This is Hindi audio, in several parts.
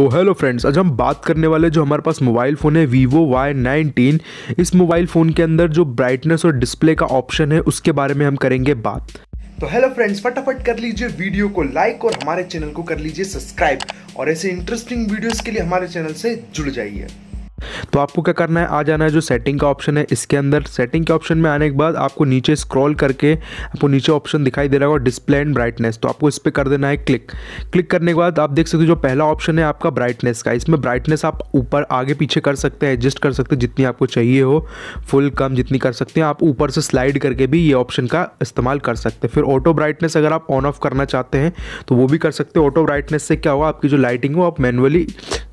तो हेलो फ्रेंड्स आज हम बात करने वाले जो हमारे पास मोबाइल फ़ोन है वीवो वाई नाइनटीन इस मोबाइल फ़ोन के अंदर जो ब्राइटनेस और डिस्प्ले का ऑप्शन है उसके बारे में हम करेंगे बात तो हेलो फ्रेंड्स फटाफट कर लीजिए वीडियो को लाइक और हमारे चैनल को कर लीजिए सब्सक्राइब और ऐसे इंटरेस्टिंग वीडियोज़ के लिए हमारे चैनल से जुड़ जाइए तो आपको क्या करना है आ जाना है जो सेटिंग का ऑप्शन है इसके अंदर सेटिंग के ऑप्शन में आने के बाद आपको नीचे स्क्रॉल करके आपको नीचे ऑप्शन दिखाई दे रहा होगा डिस्प्ले एंड ब्राइटनेस तो आपको इस पर कर देना है क्लिक क्लिक करने के बाद आप देख सकते हो जो पहला ऑप्शन है आपका ब्राइटनेस का इसमें ब्राइटनेस आप ऊपर आगे पीछे कर सकते हैं एडजस्ट कर सकते हैं जितनी आपको चाहिए हो फुल कम जितनी कर सकते हैं आप ऊपर से स्लाइड करके भी ये ऑप्शन का इस्तेमाल कर सकते हैं फिर ऑटो ब्राइटनेस अगर आप ऑन ऑफ करना चाहते हैं तो वो भी कर सकते हैं ऑटो ब्राइटनेस से क्या होगा आपकी जो लाइटिंग हो आप मैनुअली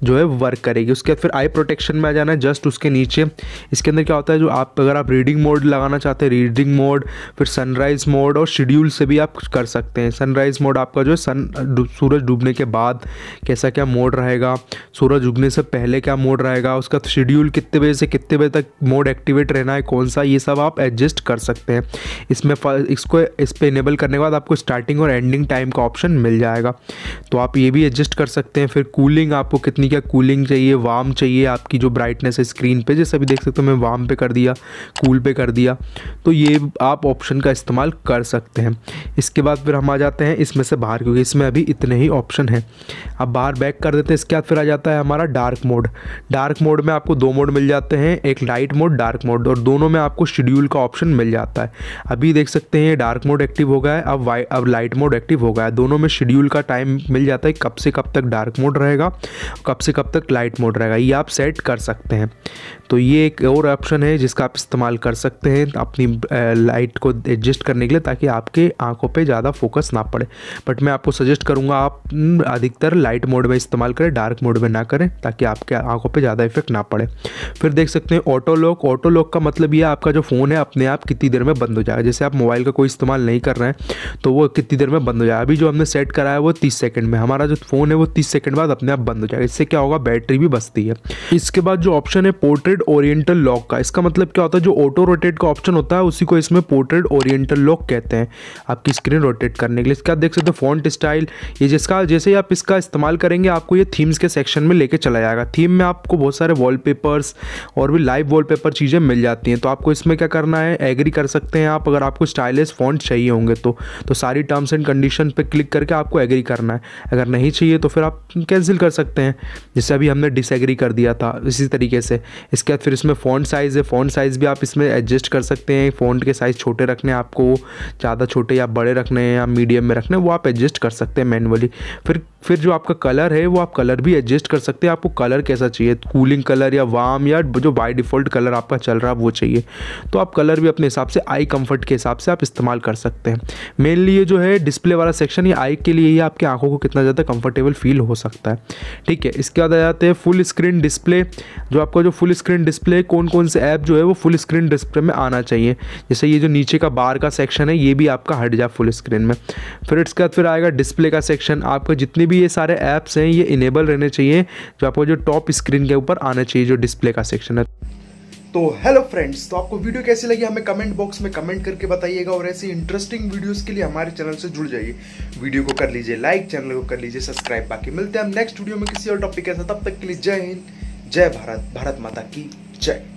जो है वर्क करेगी उसके बाद फिर आई प्रोटेक्शन में आ जाना आना है जस्ट उसके नीचे इसके अंदर क्या होता है जो आप अगर आप रीडिंग मोड लगाना चाहते हैं रीडिंग मोड फिर सनराइज़ मोड और शेड्यूल से भी आप कर सकते हैं सनराइज़ मोड आपका जो है सन सूरज डूबने के बाद कैसा क्या मोड रहेगा सूरज डूबने से पहले क्या मोड रहेगा उसका शेड्यूल कितने बजे से कितने बजे तक मोड एक्टिवेट रहना है कौन सा ये सब आप एडजस्ट कर सकते हैं इसमें इसको इस पर इनेबल करने के बाद आपको स्टार्टिंग और एंडिंग टाइम का ऑप्शन मिल जाएगा तो आप ये भी एडजस्ट कर सकते हैं फिर कूलिंग आपको कितनी क्या कूलिंग चाहिए वार्म चाहिए आपकी जो ब्राइट ब्राइटनेस है स्क्रीन पे जैसे अभी देख सकते हो मैं वाम पे कर दिया कूल पे कर दिया तो ये आप ऑप्शन का इस्तेमाल कर सकते हैं इसके बाद फिर हम आ जाते हैं इसमें से बाहर क्योंकि इसमें अभी इतने ही ऑप्शन हैं अब बाहर बैक कर देते हैं इसके बाद फिर आ जाता है हमारा डार्क मोड डार्क मोड में आपको दो मोड मिल जाते हैं एक लाइट मोड डार्क मोड और दोनों में आपको शेड्यूल का ऑप्शन मिल जाता है अभी देख सकते हैं डार्क मोड एक्टिव हो गया है अब वाई अब लाइट मोड एक्टिव हो गया है दोनों में शेड्यूल का टाइम मिल जाता है कब से कब तक डार्क मोड रहेगा कब से कब तक लाइट मोड रहेगा ये आप सेट कर सकते सकते हैं तो ये एक और ऑप्शन है जिसका आप इस्तेमाल कर सकते हैं अपनी लाइट को एडजस्ट करने के लिए ताकि आपके आंखों पे ज़्यादा फोकस ना पड़े बट मैं आपको सजेस्ट करूँगा आप अधिकतर लाइट मोड में इस्तेमाल करें डार्क मोड में ना करें ताकि आपके आंखों पर ज़्यादा इफेक्ट ना पड़े फिर देख सकते हैं ऑटो लॉक ऑटो लॉक का मतलब ये आपका जो फ़ोन है अपने आप कितनी देर में बंद हो जाएगा जैसे आप मोबाइल का कोई इस्तेमाल नहीं कर रहे हैं तो वो कितनी देर में बंद हो जाएगा अभी जो हमने सेट कराया वो तीस सेकेंड में हमारा जो फ़ोन है वो तीस सेकेंड बाद अपने आप बंद हो जाएगा इससे क्या होगा बैटरी भी बचती है इसके बाद जो ऑप्शन है पोर्ट्रेट ओरिएंटल लॉक का इसका मतलब क्या होता है जो ऑटो रोटेट का ऑप्शन होता है उसी को इसमें पोर्ट्रेट ओरिएंटल लॉक कहते हैं आपकी स्क्रीन रोटेट करने के लिए इसका देख सकते हो फॉन्ट स्टाइल ये जिसका जैसे ही आप इसका इस्तेमाल करेंगे आपको ये थीम्स के सेक्शन में लेके चला जाएगा थीम में आपको बहुत सारे वॉलपेपर्स और भी लाइव वॉलपेपर चीज़ें मिल जाती हैं तो आपको इसमें क्या करना है एग्री कर सकते हैं आप अगर आपको स्टाइलिश फॉन्ट चाहिए होंगे तो तो सारी टर्म्स एंड कंडीशन पर क्लिक करके आपको एग्री करना है अगर नहीं चाहिए तो फिर आप कैंसिल कर सकते हैं जिससे अभी हमने डिसएग्री कर दिया था इसी तरीके तरीके से इसके बाद फिर इसमें फ़ोन साइज़ है फ़ोन साइज़ भी आप इसमें एडजस्ट कर सकते हैं फ़ोन के साइज़ छोटे रखने हैं आपको ज़्यादा छोटे या बड़े रखने हैं या मीडियम में रखने हैं वो आप एडजस्ट कर सकते हैं मैनुअली फिर फिर जो आपका कलर है वो आप कलर भी एडजस्ट कर सकते हैं आपको कलर कैसा चाहिए कूलिंग कलर या वाम या जो बाय डिफ़ॉल्ट कलर आपका चल रहा है वो चाहिए तो आप कलर भी अपने हिसाब से आई कंफर्ट के हिसाब से आप इस्तेमाल कर सकते हैं मेनली ये जो है डिस्प्ले वाला सेक्शन ये आई के लिए ही आपकी आंखों को कितना ज़्यादा कंफर्टेबल फील हो सकता है ठीक है इसके बाद आ जाते हैं फुल स्क्रीन डिस्प्ले जो जो आपका जो फुल स्क्रीन डिस्प्ले कौन कौन से ऐप जो है वो फुल स्क्रीन डिस्प्ले में आना चाहिए जैसे ये जो नीचे का बार का सेक्शन है ये भी आपका हट जाए फुल स्क्रीन में फिर इसके बाद फिर आएगा डिस्प्ले का सेक्शन आपका जितने भी ये सारे ऐप्स हैं ये इनेबल रहने चाहिए जो आपको जो टॉप स्क्रीन के ऊपर आना चाहिए जो डिस्प्ले का सेक्शन है तो हेलो फ्रेंड्स तो आपको वीडियो कैसी लगी हमें कमेंट बॉक्स में कमेंट करके बताइएगा और ऐसी इंटरेस्टिंग वीडियोस के लिए हमारे चैनल से जुड़ जाइए वीडियो को कर लीजिए लाइक चैनल को कर लीजिए सब्सक्राइब बाकी मिलते हैं हम नेक्स्ट वीडियो में किसी और टॉपिक के साथ तब तक के लिए जय हिंद जय भारत भारत माता की जय